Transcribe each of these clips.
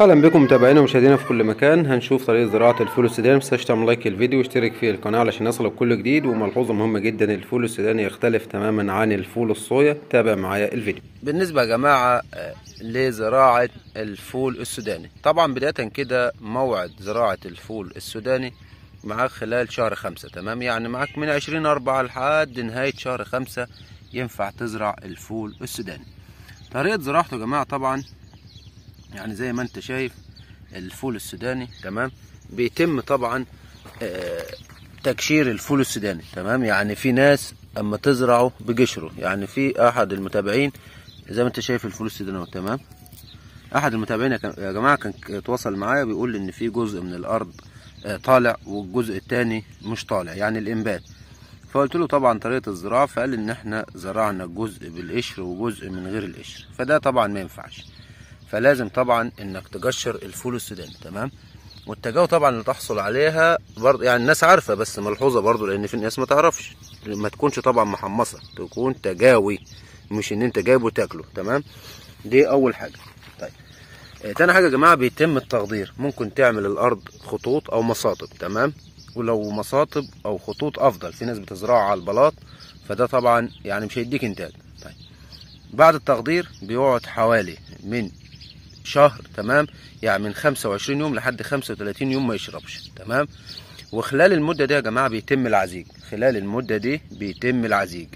اهلا بكم متابعينا ومشاهدينا في كل مكان هنشوف طريقه زراعه الفول السوداني متنساش تعمل لايك للفيديو واشترك في القناه علشان يصلك كل جديد وملحوظه مهمه جدا الفول السوداني يختلف تماما عن الفول الصويا تابع معايا الفيديو بالنسبه يا جماعه آه، لزراعه الفول السوداني طبعا بدايه كده موعد زراعه الفول السوداني معاك خلال شهر خمسة تمام يعني معاك من عشرين أربعة لحد نهاية شهر خمسة ينفع تزرع الفول السوداني طريقة زراعته يا جماعة طبعا يعني زي ما انت شايف الفول السوداني تمام بيتم طبعا آه، تكشير الفول السوداني تمام يعني في ناس اما تزرعه بقشره يعني في احد المتابعين زي ما انت شايف الفول السوداني تمام احد المتابعين يا جماعه كان اتواصل معايا بيقول ان في جزء من الارض آه، طالع والجزء الثاني مش طالع يعني الانبات فقلت له طبعا طريقه الزراعه فقال ان احنا زرعنا جزء بالقشر وجزء من غير القشر فده طبعا ما ينفعش فلازم طبعا انك تقشر الفول السوداني تمام والتجاوه طبعا اللي تحصل عليها برضه يعني الناس عارفه بس ملحوظه برضه لان في ناس ما تعرفش ما تكونش طبعا محمصه تكون تجاوي مش ان انت جايبه تاكله تمام دي اول حاجه طيب آه، تاني حاجه يا جماعه بيتم التخضير ممكن تعمل الارض خطوط او مصاطب تمام ولو مصاطب او خطوط افضل في ناس بتزرعها على البلاط فده طبعا يعني مش هيديك انتاج طيب بعد التخضير بيقعد حوالي من شهر تمام يعني من 25 يوم لحد 35 يوم ما يشربش تمام وخلال المده دي يا جماعه بيتم العزيج خلال المده دي بيتم العزيج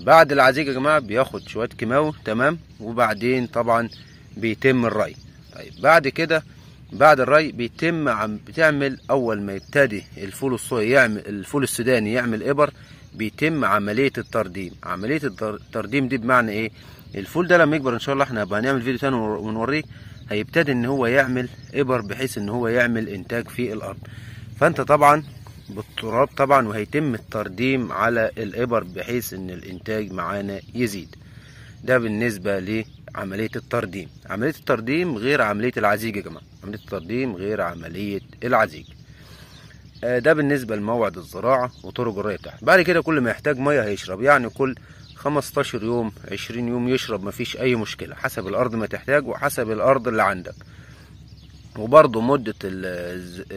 بعد العزيج يا جماعه بياخد شويه كيماوي تمام وبعدين طبعا بيتم الري طيب بعد كده بعد الري بيتم عم بتعمل اول ما يبتدي الفول الصويا يعمل الفول السوداني يعمل ابر بيتم عمليه الترديم عمليه الترديم دي بمعنى ايه الفول ده لما يكبر ان شاء الله احنا هنبقى هنعمل فيديو تاني ونوريه هيبتدي ان هو يعمل ابر بحيث ان هو يعمل انتاج في الارض فانت طبعا بالتراب طبعا وهيتم الترديم على الابر بحيث ان الانتاج معانا يزيد ده بالنسبة لعملية الترديم عملية الترديم غير عملية العزيج يا جماعة عملية الترديم غير عملية العزيج آه، ده بالنسبة لموعد الزراعة وطرق الري بتاعها بعد كده كل ما يحتاج مية هيشرب يعني كل 15 يوم 20 يوم يشرب مفيش اي مشكله حسب الارض ما تحتاج وحسب الارض اللي عندك وبرضه مدة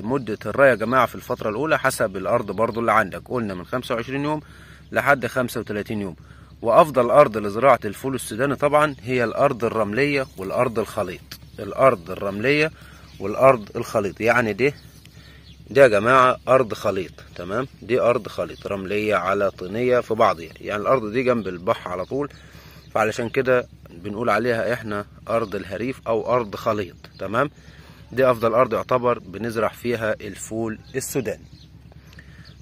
مدة الري يا جماعة في الفترة الأولى حسب الأرض برضه اللي عندك قلنا من 25 يوم لحد 35 يوم وأفضل أرض لزراعة الفول السوداني طبعا هي الأرض الرملية والأرض الخليط الأرض الرملية والأرض الخليط يعني ده دي يا جماعة أرض خليط تمام دي أرض خليط رملية على طينية في بعضها يعني. يعني الأرض دي جنب البحر على طول فعلشان كده بنقول عليها إحنا أرض الهريف أو أرض خليط تمام دي أفضل أرض يعتبر بنزرع فيها الفول السوداني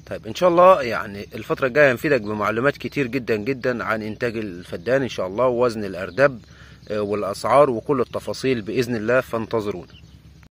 طيب إن شاء الله يعني الفترة الجاية هنفيدك بمعلومات كتير جدا جدا عن إنتاج الفدان إن شاء الله ووزن الأردب آه، والأسعار وكل التفاصيل بإذن الله فانتظرونا